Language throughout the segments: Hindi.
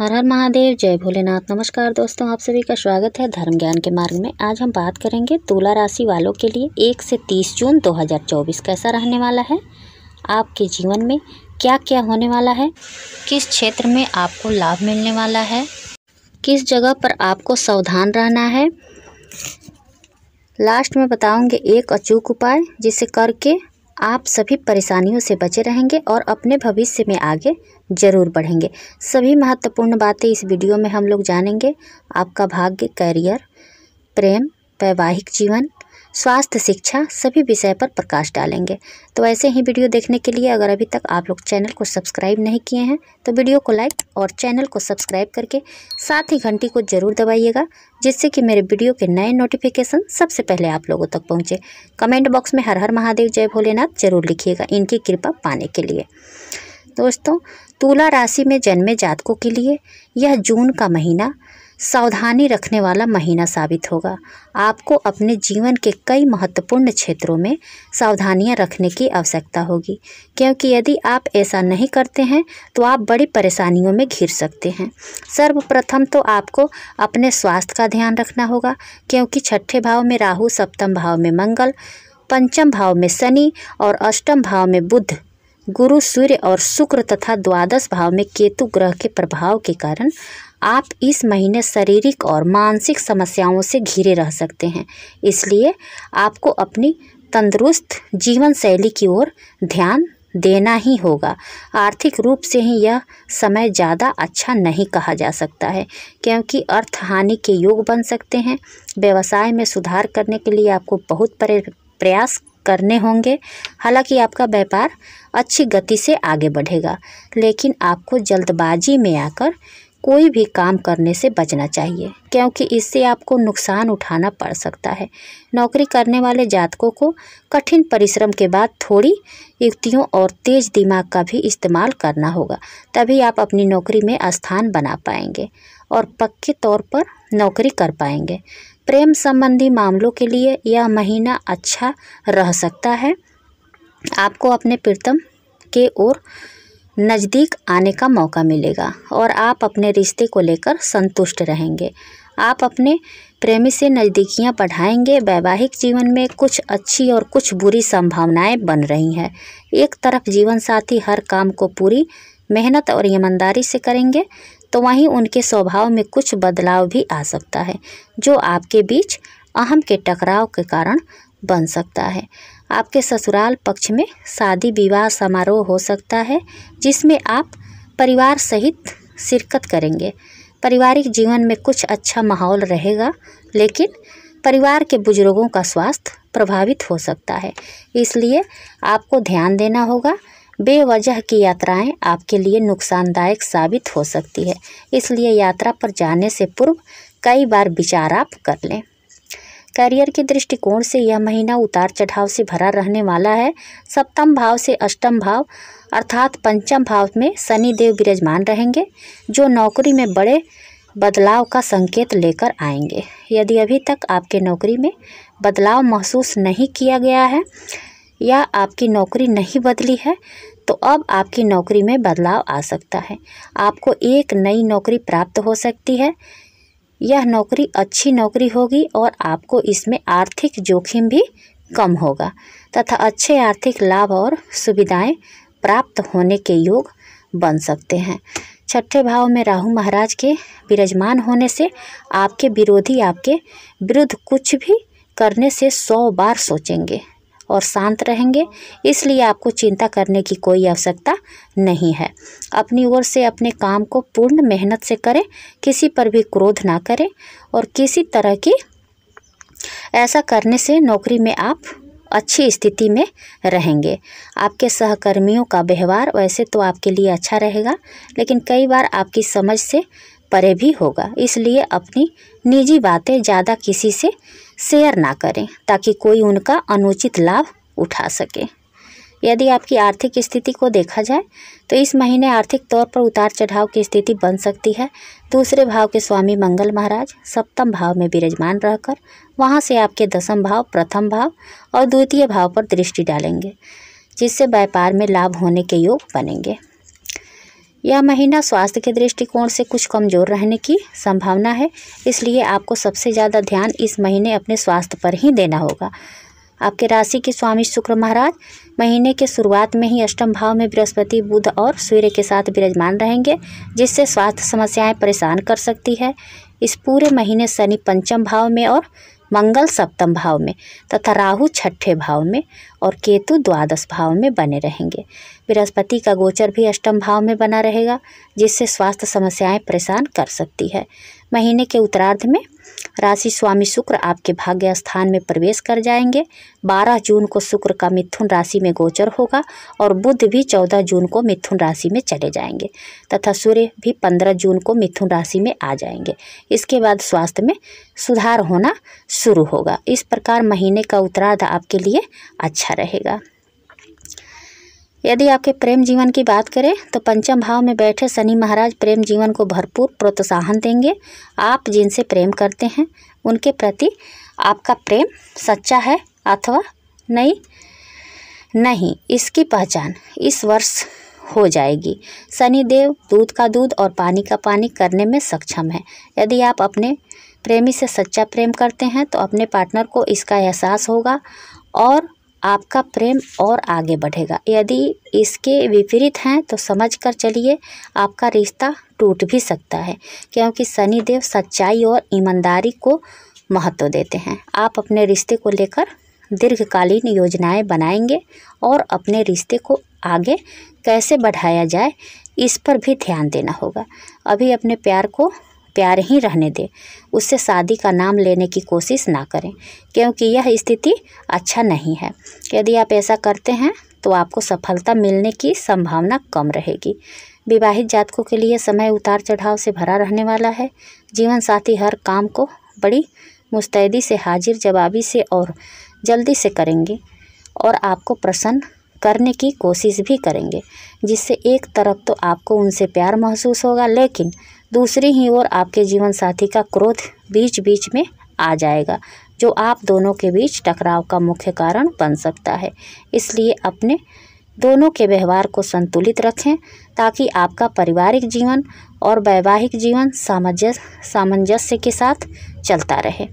हर हर महादेव जय भोलेनाथ नमस्कार दोस्तों आप सभी का स्वागत है धर्म ज्ञान के मार्ग में आज हम बात करेंगे तुला राशि वालों के लिए एक से तीस जून 2024 कैसा रहने वाला है आपके जीवन में क्या क्या होने वाला है किस क्षेत्र में आपको लाभ मिलने वाला है किस जगह पर आपको सावधान रहना है लास्ट में बताऊँगे एक अचूक उपाय जिसे करके आप सभी परेशानियों से बचे रहेंगे और अपने भविष्य में आगे ज़रूर बढ़ेंगे सभी महत्वपूर्ण बातें इस वीडियो में हम लोग जानेंगे आपका भाग्य करियर प्रेम वैवाहिक जीवन स्वास्थ्य शिक्षा सभी विषय पर प्रकाश डालेंगे तो ऐसे ही वीडियो देखने के लिए अगर अभी तक आप लोग चैनल को सब्सक्राइब नहीं किए हैं तो वीडियो को लाइक और चैनल को सब्सक्राइब करके साथ ही घंटी को ज़रूर दबाइएगा जिससे कि मेरे वीडियो के नए नोटिफिकेशन सबसे पहले आप लोगों तक पहुँचे कमेंट बॉक्स में हर हर महादेव जय भोलेनाथ जरूर लिखिएगा इनकी कृपा पाने के लिए दोस्तों तुला राशि में जन्मे जातकों के लिए यह जून का महीना सावधानी रखने वाला महीना साबित होगा आपको अपने जीवन के कई महत्वपूर्ण क्षेत्रों में सावधानियां रखने की आवश्यकता होगी क्योंकि यदि आप ऐसा नहीं करते हैं तो आप बड़ी परेशानियों में घिर सकते हैं सर्वप्रथम तो आपको अपने स्वास्थ्य का ध्यान रखना होगा क्योंकि छठे भाव में राहु सप्तम भाव में मंगल पंचम भाव में शनि और अष्टम भाव में बुध गुरु सूर्य और शुक्र तथा द्वादश भाव में केतु ग्रह के प्रभाव के कारण आप इस महीने शारीरिक और मानसिक समस्याओं से घिरे रह सकते हैं इसलिए आपको अपनी तंदुरुस्त जीवन शैली की ओर ध्यान देना ही होगा आर्थिक रूप से ही यह समय ज़्यादा अच्छा नहीं कहा जा सकता है क्योंकि अर्थ हानि के योग बन सकते हैं व्यवसाय में सुधार करने के लिए आपको बहुत प्रयास करने होंगे हालांकि आपका व्यापार अच्छी गति से आगे बढ़ेगा लेकिन आपको जल्दबाजी में आकर कोई भी काम करने से बचना चाहिए क्योंकि इससे आपको नुकसान उठाना पड़ सकता है नौकरी करने वाले जातकों को कठिन परिश्रम के बाद थोड़ी युक्तियों और तेज दिमाग का भी इस्तेमाल करना होगा तभी आप अपनी नौकरी में स्थान बना पाएंगे और पक्के तौर पर नौकरी कर पाएंगे प्रेम संबंधी मामलों के लिए यह महीना अच्छा रह सकता है आपको अपने प्रीतम के ओर नज़दीक आने का मौका मिलेगा और आप अपने रिश्ते को लेकर संतुष्ट रहेंगे आप अपने प्रेमी से नज़दीकियाँ बढ़ाएंगे वैवाहिक जीवन में कुछ अच्छी और कुछ बुरी संभावनाएं बन रही हैं एक तरफ जीवन साथी हर काम को पूरी मेहनत और ईमानदारी से करेंगे तो वहीं उनके स्वभाव में कुछ बदलाव भी आ सकता है जो आपके बीच अहम के टकराव के कारण बन सकता है आपके ससुराल पक्ष में शादी विवाह समारोह हो सकता है जिसमें आप परिवार सहित शिरकत करेंगे पारिवारिक जीवन में कुछ अच्छा माहौल रहेगा लेकिन परिवार के बुजुर्गों का स्वास्थ्य प्रभावित हो सकता है इसलिए आपको ध्यान देना होगा बेवजह की यात्राएं आपके लिए नुकसानदायक साबित हो सकती है इसलिए यात्रा पर जाने से पूर्व कई बार विचार आप कर लें करियर के दृष्टिकोण से यह महीना उतार चढ़ाव से भरा रहने वाला है सप्तम भाव से अष्टम भाव अर्थात पंचम भाव में शनि देव विराजमान रहेंगे जो नौकरी में बड़े बदलाव का संकेत लेकर आएंगे यदि अभी तक आपके नौकरी में बदलाव महसूस नहीं किया गया है या आपकी नौकरी नहीं बदली है तो अब आपकी नौकरी में बदलाव आ सकता है आपको एक नई नौकरी प्राप्त हो सकती है यह नौकरी अच्छी नौकरी होगी और आपको इसमें आर्थिक जोखिम भी कम होगा तथा अच्छे आर्थिक लाभ और सुविधाएं प्राप्त होने के योग बन सकते हैं छठे भाव में राहु महाराज के विराजमान होने से आपके विरोधी आपके विरुद्ध कुछ भी करने से सौ बार सोचेंगे और शांत रहेंगे इसलिए आपको चिंता करने की कोई आवश्यकता नहीं है अपनी ओर से अपने काम को पूर्ण मेहनत से करें किसी पर भी क्रोध ना करें और किसी तरह की ऐसा करने से नौकरी में आप अच्छी स्थिति में रहेंगे आपके सहकर्मियों का व्यवहार वैसे तो आपके लिए अच्छा रहेगा लेकिन कई बार आपकी समझ से परे भी होगा इसलिए अपनी निजी बातें ज़्यादा किसी से शेयर ना करें ताकि कोई उनका अनुचित लाभ उठा सके यदि आपकी आर्थिक स्थिति को देखा जाए तो इस महीने आर्थिक तौर पर उतार चढ़ाव की स्थिति बन सकती है दूसरे भाव के स्वामी मंगल महाराज सप्तम भाव में विराजमान रहकर वहाँ से आपके दसम भाव प्रथम भाव और द्वितीय भाव पर दृष्टि डालेंगे जिससे व्यापार में लाभ होने के योग बनेंगे यह महीना स्वास्थ्य के दृष्टिकोण से कुछ कमज़ोर रहने की संभावना है इसलिए आपको सबसे ज़्यादा ध्यान इस महीने अपने स्वास्थ्य पर ही देना होगा आपके राशि के स्वामी शुक्र महाराज महीने के शुरुआत में ही अष्टम भाव में बृहस्पति बुध और सूर्य के साथ विराजमान रहेंगे जिससे स्वास्थ्य समस्याएं परेशान कर सकती है इस पूरे महीने शनि पंचम भाव में और मंगल सप्तम भाव में तथा राहु छठे भाव में और केतु द्वादश भाव में बने रहेंगे बृहस्पति का गोचर भी अष्टम भाव में बना रहेगा जिससे स्वास्थ्य समस्याएं परेशान कर सकती है महीने के उत्तरार्ध में राशि स्वामी शुक्र आपके भाग्य स्थान में प्रवेश कर जाएंगे 12 जून को शुक्र का मिथुन राशि में गोचर होगा और बुध भी 14 जून को मिथुन राशि में चले जाएंगे तथा सूर्य भी 15 जून को मिथुन राशि में आ जाएंगे इसके बाद स्वास्थ्य में सुधार होना शुरू होगा इस प्रकार महीने का उत्तरार्ध आपके लिए अच्छा रहेगा यदि आपके प्रेम जीवन की बात करें तो पंचम भाव में बैठे शनि महाराज प्रेम जीवन को भरपूर प्रोत्साहन देंगे आप जिनसे प्रेम करते हैं उनके प्रति आपका प्रेम सच्चा है अथवा नहीं नहीं इसकी पहचान इस वर्ष हो जाएगी शनिदेव दूध का दूध और पानी का पानी करने में सक्षम है यदि आप अपने प्रेमी से सच्चा प्रेम करते हैं तो अपने पार्टनर को इसका एहसास होगा और आपका प्रेम और आगे बढ़ेगा यदि इसके विपरीत हैं तो समझ कर चलिए आपका रिश्ता टूट भी सकता है क्योंकि देव सच्चाई और ईमानदारी को महत्व देते हैं आप अपने रिश्ते को लेकर दीर्घकालीन योजनाएं बनाएंगे और अपने रिश्ते को आगे कैसे बढ़ाया जाए इस पर भी ध्यान देना होगा अभी अपने प्यार को प्यार ही रहने दें उससे शादी का नाम लेने की कोशिश ना करें क्योंकि यह स्थिति अच्छा नहीं है यदि आप ऐसा करते हैं तो आपको सफलता मिलने की संभावना कम रहेगी विवाहित जातकों के लिए समय उतार चढ़ाव से भरा रहने वाला है जीवन साथी हर काम को बड़ी मुस्तैदी से हाजिर जवाबी से और जल्दी से करेंगे और आपको प्रसन्न करने की कोशिश भी करेंगे जिससे एक तरफ तो आपको उनसे प्यार महसूस होगा लेकिन दूसरी ही ओर आपके जीवन साथी का क्रोध बीच बीच में आ जाएगा जो आप दोनों के बीच टकराव का मुख्य कारण बन सकता है इसलिए अपने दोनों के व्यवहार को संतुलित रखें ताकि आपका पारिवारिक जीवन और वैवाहिक जीवन सामंजस्य सामंजस्य के साथ चलता रहे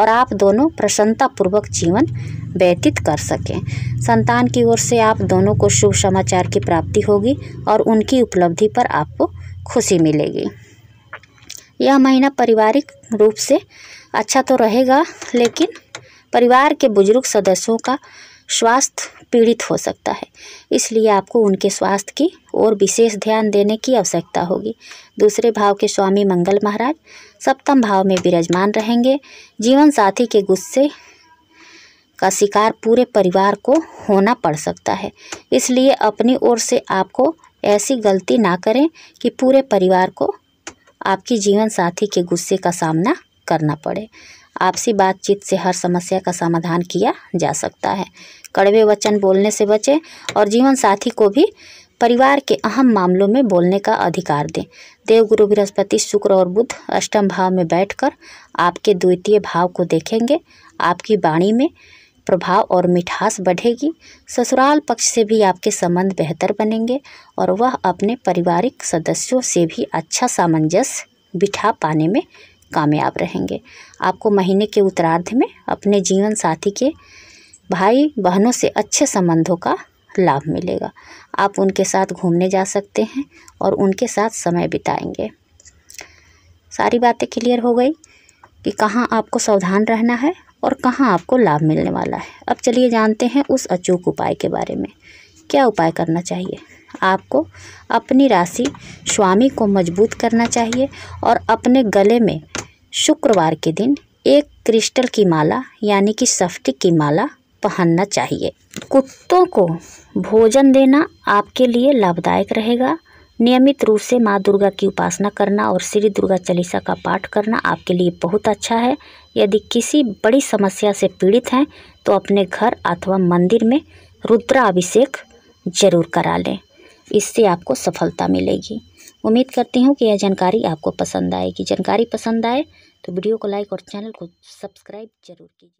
और आप दोनों प्रसन्नतापूर्वक जीवन व्यतीत कर सकें संतान की ओर से आप दोनों को शुभ समाचार की प्राप्ति होगी और उनकी उपलब्धि पर आपको खुशी मिलेगी यह महीना पारिवारिक रूप से अच्छा तो रहेगा लेकिन परिवार के बुजुर्ग सदस्यों का स्वास्थ्य पीड़ित हो सकता है इसलिए आपको उनके स्वास्थ्य की ओर विशेष ध्यान देने की आवश्यकता होगी दूसरे भाव के स्वामी मंगल महाराज सप्तम भाव में विराजमान रहेंगे जीवन साथी के गुस्से का शिकार पूरे परिवार को होना पड़ सकता है इसलिए अपनी ओर से आपको ऐसी गलती ना करें कि पूरे परिवार को आपके जीवन साथी के गुस्से का सामना करना पड़े आपसी बातचीत से हर समस्या का समाधान किया जा सकता है कड़वे वचन बोलने से बचें और जीवन साथी को भी परिवार के अहम मामलों में बोलने का अधिकार दें देवगुरु बृहस्पति शुक्र और बुध अष्टम भाव में बैठकर आपके द्वितीय भाव को देखेंगे आपकी वाणी में प्रभाव और मिठास बढ़ेगी ससुराल पक्ष से भी आपके संबंध बेहतर बनेंगे और वह अपने पारिवारिक सदस्यों से भी अच्छा सामंजस्य बिठा पाने में कामयाब रहेंगे आपको महीने के उत्तरार्ध में अपने जीवन साथी के भाई बहनों से अच्छे संबंधों का लाभ मिलेगा आप उनके साथ घूमने जा सकते हैं और उनके साथ समय बिताएंगे सारी बातें क्लियर हो गई कि कहाँ आपको सावधान रहना है और कहाँ आपको लाभ मिलने वाला है अब चलिए जानते हैं उस अचूक उपाय के बारे में क्या उपाय करना चाहिए आपको अपनी राशि स्वामी को मजबूत करना चाहिए और अपने गले में शुक्रवार के दिन एक क्रिस्टल की माला यानी कि सफ्टी की माला पहनना चाहिए कुत्तों को भोजन देना आपके लिए लाभदायक रहेगा नियमित रूप से माँ दुर्गा की उपासना करना और श्री दुर्गा चालीसा का पाठ करना आपके लिए बहुत अच्छा है यदि किसी बड़ी समस्या से पीड़ित हैं तो अपने घर अथवा मंदिर में रुद्राभिषेक जरूर करा लें इससे आपको सफलता मिलेगी उम्मीद करती हूँ कि यह जानकारी आपको पसंद आएगी जानकारी पसंद आए तो वीडियो को लाइक और चैनल को सब्सक्राइब जरूर कीजिए